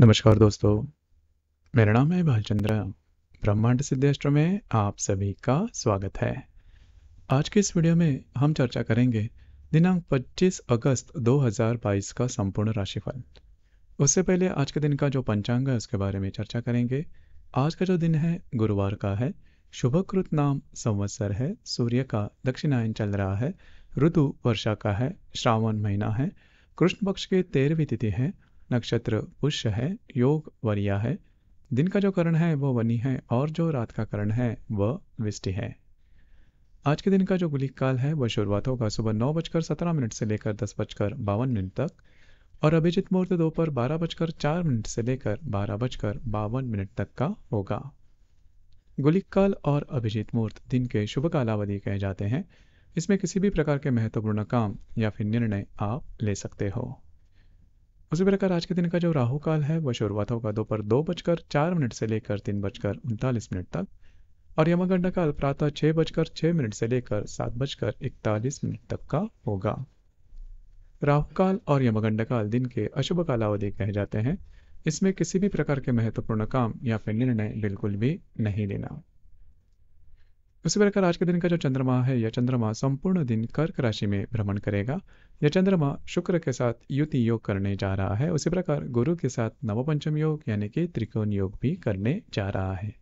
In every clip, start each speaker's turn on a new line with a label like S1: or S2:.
S1: नमस्कार दोस्तों मेरा नाम है भालचंद्र ब्रह्मांड सिद्धेश्वर में आप सभी का स्वागत है आज के इस वीडियो में हम चर्चा करेंगे दिनांक 25 अगस्त 2022 का संपूर्ण राशिफल उससे पहले आज के दिन का जो पंचांग है उसके बारे में चर्चा करेंगे आज का जो दिन है गुरुवार का है शुभकृत नाम संवत्सर है सूर्य का दक्षिणायन चल रहा है ऋतु वर्षा का है श्रावण महीना है कृष्ण पक्ष के तेरहवीं तिथि है नक्षत्र पुष्य है योग वरिया है दिन का जो करण है वह वनी है और जो रात का करण है वह विष्टि है आज के दिन का जो गुलिक काल है वह शुरुआत होगा सुबह नौ बजकर सत्रह मिनट से लेकर दस बजकर बावन मिनट तक और अभिजित मुहूर्त दोपहर बारह बजकर चार मिनट से लेकर बारह बजकर बावन मिनट तक का होगा गुलिक काल और अभिजीत मुहूर्त दिन के शुभ कालावधि कहे जाते हैं इसमें किसी भी प्रकार के महत्वपूर्ण काम या फिर निर्णय आप ले सकते हो उसी प्रकार आज के दिन का जो राहु काल है वह शुरुआत होगा दोपहर दो, दो बजकर चार मिनट से लेकर तीन बजकर उनतालीस मिनट तक और यमगंड काल प्रातः छह बजकर छह मिनट से लेकर सात बजकर इकतालीस मिनट तक का होगा राहु काल और यमगंड काल दिन के अशुभ कालावधि कहे जाते हैं इसमें किसी भी प्रकार के महत्वपूर्ण काम या फिर निर्णय बिल्कुल भी नहीं लेना उसी प्रकार आज के दिन का जो चंद्रमा है यह चंद्रमा संपूर्ण दिन कर्क राशि में भ्रमण करेगा यह चंद्रमा शुक्र के साथ युति योग करने जा रहा है उसी प्रकार गुरु के साथ नवपंचम योग यानी कि त्रिकोण योग भी करने जा रहा है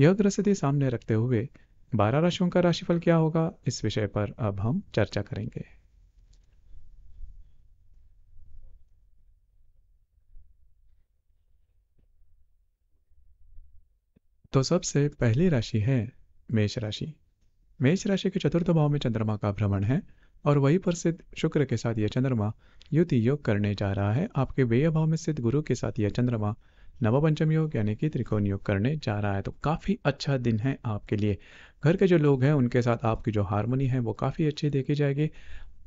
S1: यह ग्रस्थिति सामने रखते हुए बारह राशियों का राशिफल क्या होगा इस विषय पर अब हम चर्चा करेंगे तो सबसे पहली राशि है मेष राशि मेष राशि के चतुर्थ भाव में चंद्रमा का भ्रमण है और वही पर सिद्ध शुक्र के साथ यह चंद्रमा युति योग करने जा रहा है आपके व्यय भाव में सिद्ध गुरु के साथ यह चंद्रमा नवपंचम योग यानी कि त्रिकोण योग करने जा रहा है तो काफ़ी अच्छा दिन है आपके लिए घर के जो लोग हैं उनके साथ आपकी जो हारमोनी है वो काफ़ी अच्छी देखी जाएगी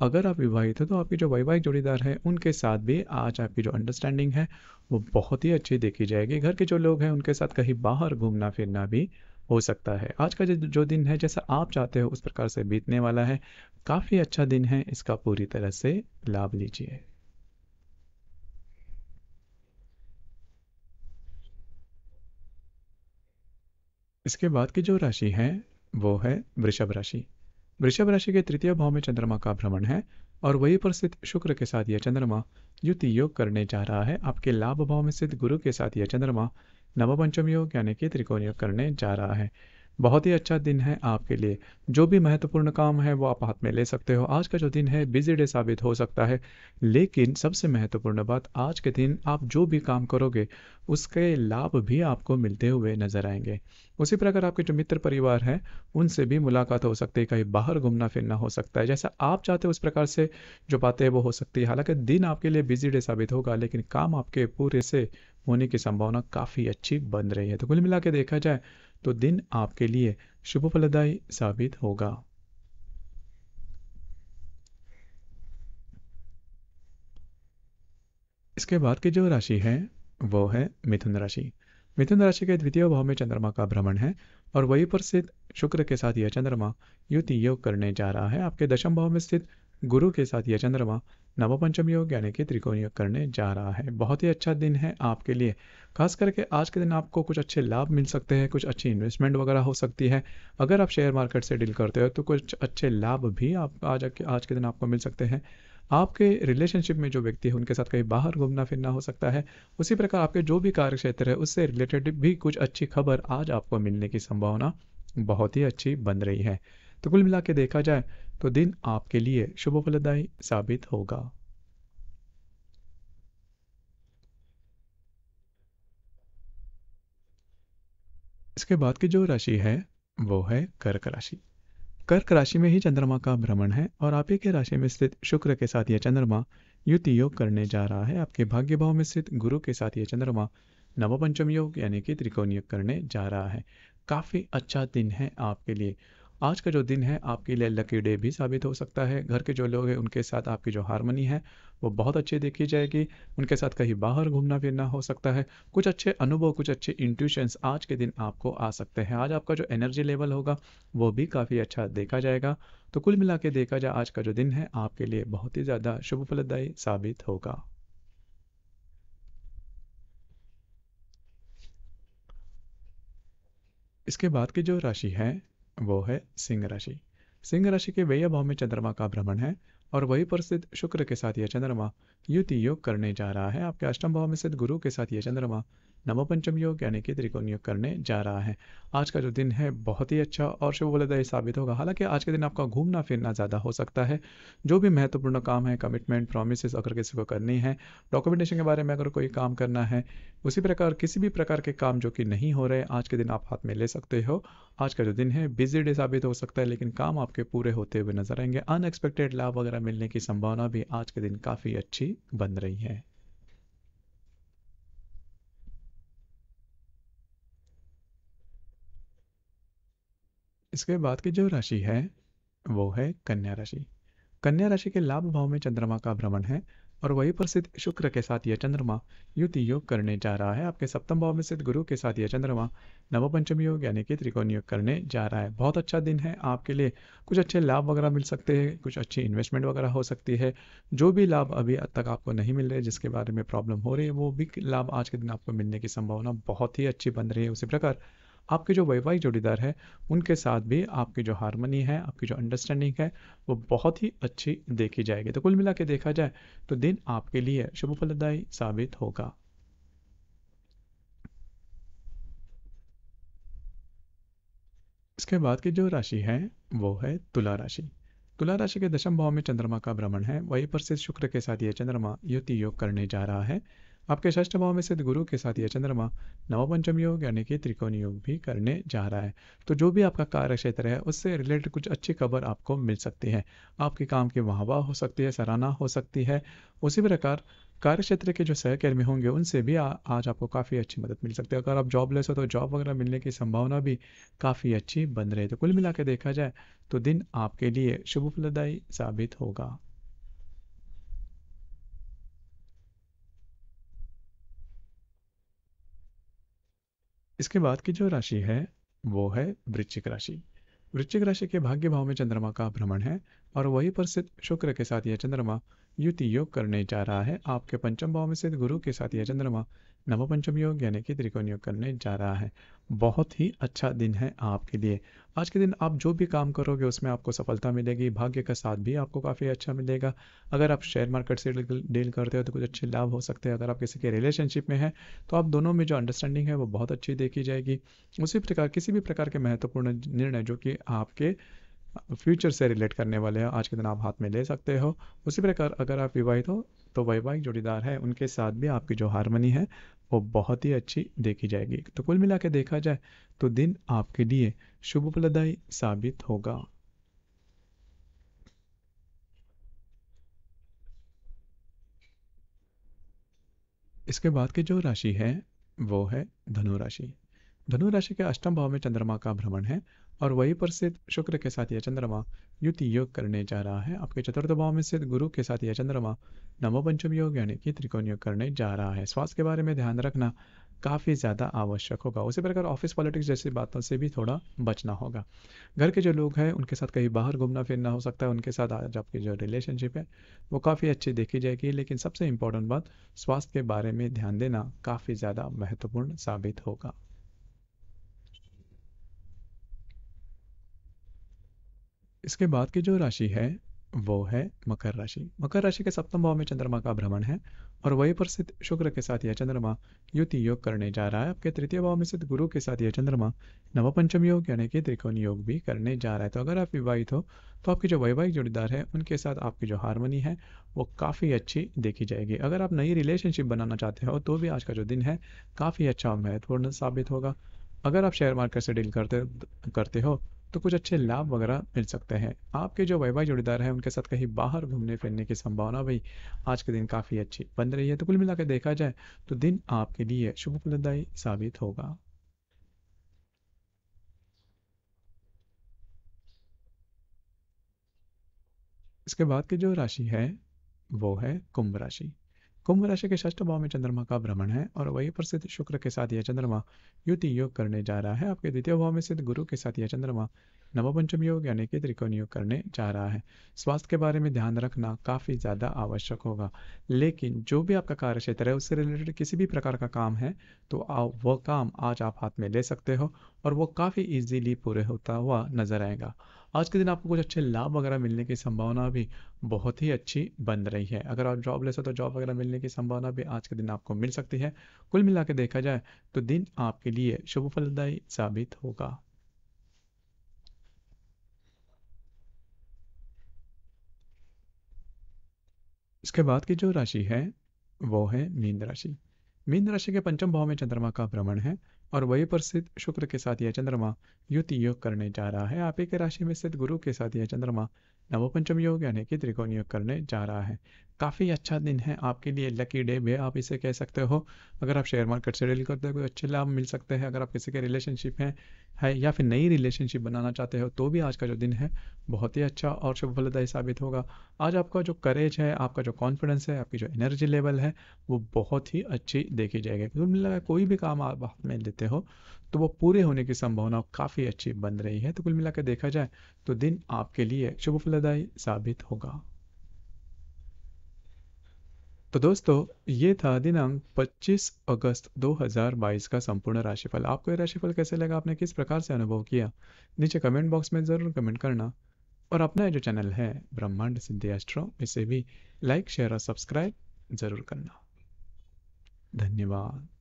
S1: अगर आप विवाहित हो तो आपकी जो वैवाहिक जोड़ीदार है उनके साथ भी आज आपकी जो अंडरस्टैंडिंग है वो बहुत ही अच्छी देखी जाएगी घर के जो लोग हैं उनके साथ कहीं बाहर घूमना फिरना भी हो सकता है आज का जो दिन है जैसा आप चाहते हो उस प्रकार से बीतने वाला है काफ़ी अच्छा दिन है इसका पूरी तरह से लाभ लीजिए इसके बाद की जो राशि है वो है वृषभ राशि वृषभ राशि के तृतीय भाव में चंद्रमा का भ्रमण है और वही पर स्थित शुक्र के साथ यह चंद्रमा युति योग करने जा रहा है आपके लाभ भाव में स्थित गुरु के साथ यह चंद्रमा नवपंचम योग यानी कि त्रिकोण योग करने जा रहा है बहुत ही अच्छा दिन है आपके लिए जो भी महत्वपूर्ण काम है वो आप हाथ में ले सकते हो आज का जो दिन है बिजी डे साबित हो सकता है लेकिन सबसे महत्वपूर्ण बात आज के दिन आप जो भी काम करोगे उसके लाभ भी आपको मिलते हुए नजर आएंगे उसी प्रकार आपके जो मित्र परिवार हैं उनसे भी मुलाकात हो सकती है कहीं बाहर घूमना फिरना हो सकता है जैसा आप चाहते हो उस प्रकार से जो बातें वो हो सकती है हालांकि दिन आपके लिए बिजी डे साबित होगा लेकिन काम आपके पूरे से होने की संभावना काफ़ी अच्छी बन रही है तो कुल मिला के देखा जाए तो दिन आपके लिए शुभ फलदायी साबित होगा इसके बाद की जो राशि है वो है मिथुन राशि मिथुन राशि के द्वितीय भाव में चंद्रमा का भ्रमण है और वही पर स्थित शुक्र के साथ यह चंद्रमा युति योग करने जा रहा है आपके दशम भाव में स्थित गुरु के साथ यह चंद्रमा नवपंचम योग यानी कि त्रिकोण योग करने जा रहा है बहुत ही अच्छा दिन है आपके लिए खास करके आज के दिन आपको कुछ अच्छे लाभ मिल सकते हैं कुछ अच्छी इन्वेस्टमेंट वगैरह हो सकती है अगर आप शेयर मार्केट से डील करते हो तो कुछ अच्छे लाभ भी आप आज आज के दिन आपको मिल सकते हैं आपके रिलेशनशिप में जो व्यक्ति है उनके साथ कहीं बाहर घूमना फिरना हो सकता है उसी प्रकार आपके जो भी कार्य क्षेत्र है उससे रिलेटेड भी कुछ अच्छी खबर आज आपको मिलने की संभावना बहुत ही अच्छी बन रही है तो कुल मिला के देखा जाए तो दिन आपके लिए शुभ फलदायी साबित होगा इसके बाद की जो राशि है वो है कर्क राशि कर्क राशि में ही चंद्रमा का भ्रमण है और आप ही के राशि में स्थित शुक्र के साथ यह चंद्रमा युति योग करने जा रहा है आपके भाग्य भाव में स्थित गुरु के साथ यह चंद्रमा नवपंचम योग यानी कि त्रिकोण योग करने जा रहा है काफ़ी अच्छा दिन है आपके लिए आज का जो दिन है आपके लिए लकी डे भी साबित हो सकता है घर के जो लोग हैं उनके साथ आपकी जो हारमोनी है वो बहुत अच्छी देखी जाएगी उनके साथ कहीं बाहर घूमना फिरना हो सकता है कुछ अच्छे अनुभव कुछ अच्छे इंट्यूशंस आज के दिन आपको आ सकते हैं आज आपका जो एनर्जी लेवल होगा वो भी काफ़ी अच्छा देखा जाएगा तो कुल मिला के देखा जाए आज का जो दिन है आपके लिए बहुत ही ज़्यादा शुभ फलदायी साबित होगा इसके बाद की जो राशि है वो है सिंह राशि सिंह राशि के व्यय भाव में चंद्रमा का भ्रमण है और वही पर स्थित शुक्र के साथ यह चंद्रमा युति योग करने जा रहा है आपके अष्टम भाव में स्थित गुरु के साथ यह चंद्रमा नवपंचम योग यानी कि त्रिकोण योग करने जा रहा है आज का जो दिन है बहुत ही अच्छा और शुभ फलदायी साबित होगा हालांकि आज के दिन आपका घूमना फिरना ज़्यादा हो सकता है जो भी महत्वपूर्ण काम है कमिटमेंट प्रोमिस अगर किसी को करनी है डॉक्यूमेंटेशन के बारे में अगर कोई काम करना है उसी प्रकार किसी भी प्रकार के काम जो कि नहीं हो रहे आज के दिन आप हाथ में ले सकते हो आज का जो दिन है बिजी डे साबित हो सकता है लेकिन काम आपके पूरे होते हुए नजर आएंगे अनएक्सपेक्टेड लाभ वगैरह मिलने की संभावना भी आज के दिन काफ़ी अच्छी बन रही है इसके बाद की जो राशि है वो है कन्या राशि कन्या राशि के लाभ भाव में चंद्रमा का भ्रमण है और वही पर शुक्र के साथ यह चंद्रमा युति योग करने जा रहा है आपके सप्तम भाव में स्थित गुरु के साथ यह चंद्रमा नवपंचमी योग यानी कि त्रिकोण योग करने जा रहा है बहुत अच्छा दिन है आपके लिए कुछ अच्छे लाभ वगैरह मिल सकते हैं कुछ अच्छी इन्वेस्टमेंट वगैरह हो सकती है जो भी लाभ अभी तक आपको नहीं मिल रहे जिसके बारे में प्रॉब्लम हो रही है वो भी लाभ आज के दिन आपको मिलने की संभावना बहुत ही अच्छी बन रही है उसी प्रकार आपके जो वैवाहिक जोड़ीदार है उनके साथ भी आपकी जो हारमोनी है आपकी जो अंडरस्टैंडिंग है वो बहुत ही अच्छी देखी जाएगी तो कुल मिला के देखा जाए तो दिन आपके लिए शुभ फलदायी साबित होगा इसके बाद की जो राशि है वो है तुला राशि तुला राशि के दशम भाव में चंद्रमा का भ्रमण है वहीं पर से शुक्र के साथ यह चंद्रमा युति योग करने जा रहा है आपके षष्ठ भाव में सिद्ध गुरु के साथ यह चंद्रमा नवपंचम योग यानी कि त्रिकोण योग भी करने जा रहा है तो जो भी आपका कार्य क्षेत्र है उससे रिलेटेड कुछ अच्छी खबर आपको मिल सकती है आपके काम की वाहवाह हो सकती है सराहना हो सकती है उसी प्रकार कार्य क्षेत्र के जो सहकर्मी होंगे उनसे भी आ, आज आपको काफ़ी अच्छी मदद मिल सकती है अगर आप जॉबलेस हो तो जॉब वगैरह मिलने की संभावना भी काफ़ी अच्छी बन रही है तो कुल मिला देखा जाए तो दिन आपके लिए शुभ फलदायी साबित होगा इसके बाद की जो राशि है वो है वृश्चिक राशि वृश्चिक राशि के भाग्य भाव में चंद्रमा का भ्रमण है और वही पर स्थित शुक्र के साथ यह चंद्रमा युति योग करने जा रहा है आपके पंचम भाव में स्थित गुरु के साथ यह चंद्रमा नवपंचम योग यानी कि त्रिकोण योग करने जा रहा है बहुत ही अच्छा दिन है आपके लिए आज के दिन आप जो भी काम करोगे उसमें आपको सफलता मिलेगी भाग्य का साथ भी आपको काफ़ी अच्छा मिलेगा अगर आप शेयर मार्केट से डील करते हो तो कुछ अच्छे लाभ हो सकते हैं अगर आप किसी के रिलेशनशिप में हैं तो आप दोनों में जो अंडरस्टैंडिंग है वो बहुत अच्छी देखी जाएगी उसी प्रकार किसी भी प्रकार के महत्वपूर्ण निर्णय जो कि आपके फ्यूचर से रिलेट करने वाले हैं आज के दिन आप हाथ में ले सकते हो उसी प्रकार अगर आप विवाहित हो तो वैवाहिक जोड़ीदार है उनके साथ भी आपकी जो हारमनी है वो बहुत ही अच्छी देखी जाएगी तो कुल मिला के देखा जाए तो दिन आपके लिए शुभ फलदायी साबित होगा इसके बाद की जो राशि है वो है धनु राशि धनु राशि के अष्टम भाव में चंद्रमा का भ्रमण है और वहीं पर स्थित शुक्र के साथ यह चंद्रमा युति योग करने जा रहा है आपके चतुर्थ भाव में स्थित गुरु के साथ यह चंद्रमा नवो पंचम योग यानी कि त्रिकोण योग करने जा रहा है स्वास्थ्य के बारे में ध्यान रखना काफ़ी ज़्यादा आवश्यक होगा उसी प्रकार ऑफिस पॉलिटिक्स जैसी बातों से भी थोड़ा बचना होगा घर के जो लोग हैं उनके साथ कहीं बाहर घूमना फिरना हो सकता है उनके साथ आज आपकी जो रिलेशनशिप है वो काफ़ी अच्छी देखी जाएगी लेकिन सबसे इम्पोर्टेंट बात स्वास्थ्य के बारे में ध्यान देना काफ़ी ज़्यादा महत्वपूर्ण साबित होगा इसके बाद की जो राशि है वो है मकर राशि मकर राशि के सप्तम भाव में चंद्रमा का भ्रमण है और वहीं पर स्थित शुक्र के साथ यह चंद्रमा युति योग करने जा रहा है आपके तृतीय भाव में स्थित गुरु के साथ यह चंद्रमा नवपंचम योग यानी कि त्रिकोण योग भी करने जा रहा है तो अगर आप विवाहित हो तो आपकी जो वैवाहिक जोड़ीदार है उनके साथ आपकी जो हारमोनी है वो काफ़ी अच्छी देखी जाएगी अगर आप नई रिलेशनशिप बनाना चाहते हो तो भी आज का जो दिन है काफ़ी अच्छा महत्वपूर्ण साबित होगा अगर आप शेयर मार्केट से डील करते करते हो तो कुछ अच्छे लाभ वगैरह मिल सकते हैं आपके जो वैवाहिक जोड़ीदार हैं उनके साथ कहीं बाहर घूमने फिरने की संभावना भी आज के दिन काफ़ी अच्छी बन रही है तो कुल मिलाकर देखा जाए तो दिन आपके लिए शुभ फलदायी साबित होगा इसके बाद की जो राशि है वो है कुंभ राशि कुंभ राशि के षष्ठ भाव में चंद्रमा का भ्रमण है और वही पर स्थित शुक्र के साथ यह चंद्रमा युति योग करने जा रहा है आपके द्वितीय भाव में स्थित गुरु के साथ यह चंद्रमा नवपंचम योग यानी कि त्रिकोण योग करने जा रहा है स्वास्थ्य के बारे में ध्यान रखना काफ़ी ज़्यादा आवश्यक होगा लेकिन जो भी आपका कार्य क्षेत्र है उससे रिलेटेड किसी भी प्रकार का काम है तो आप वह काम आज आप हाथ में ले सकते हो और वो काफ़ी इजीली पूरे होता हुआ नजर आएगा आज के दिन आपको कुछ अच्छे लाभ वगैरह मिलने की संभावना भी बहुत ही अच्छी बन रही है अगर आप जॉब जॉबलेस हो तो जॉब वगैरह मिलने की संभावना भी आज के दिन आपको मिल सकती है कुल मिला देखा जाए तो दिन आपके लिए शुभ फलदायी साबित होगा इसके बाद की जो राशि है वो है मीन राशि मीन राशि के पंचम भाव में चंद्रमा का भ्रमण है और वही पर स्थित शुक्र के साथ यह चंद्रमा युति योग करने जा रहा है आप ही के राशि में स्थित गुरु के साथ यह चंद्रमा नवपंचम योग यानी कि त्रिकोण योग करने जा रहा है काफ़ी अच्छा दिन है आपके लिए लकी डे भी आप इसे कह सकते हो अगर आप शेयर मार्केट से डील करते हो अच्छे लाभ मिल सकते हैं अगर आप किसी के रिलेशनशिप हैं है या फिर नई रिलेशनशिप बनाना चाहते हो तो भी आज का जो दिन है बहुत ही अच्छा और शुभ फलदायी साबित होगा आज आपका जो करेज है आपका जो कॉन्फिडेंस है आपकी जो एनर्जी लेवल है वो बहुत ही अच्छी देखी जाएगी कोई भी काम आप हाथ में लेते चाहते हो तो वो पूरे होने की संभावना काफ़ी अच्छी बन रही है तो कुल मिलाकर देखा जाए तो दिन आपके लिए शुभ फलदायी साबित होगा तो दोस्तों ये था दिनांक 25 अगस्त 2022 का संपूर्ण राशिफल आपको ये राशिफल कैसे लगा आपने किस प्रकार से अनुभव किया नीचे कमेंट बॉक्स में ज़रूर कमेंट करना और अपना जो चैनल है ब्रह्मांड सिद्धि एस्ट्रो इसे भी लाइक शेयर और सब्सक्राइब ज़रूर करना धन्यवाद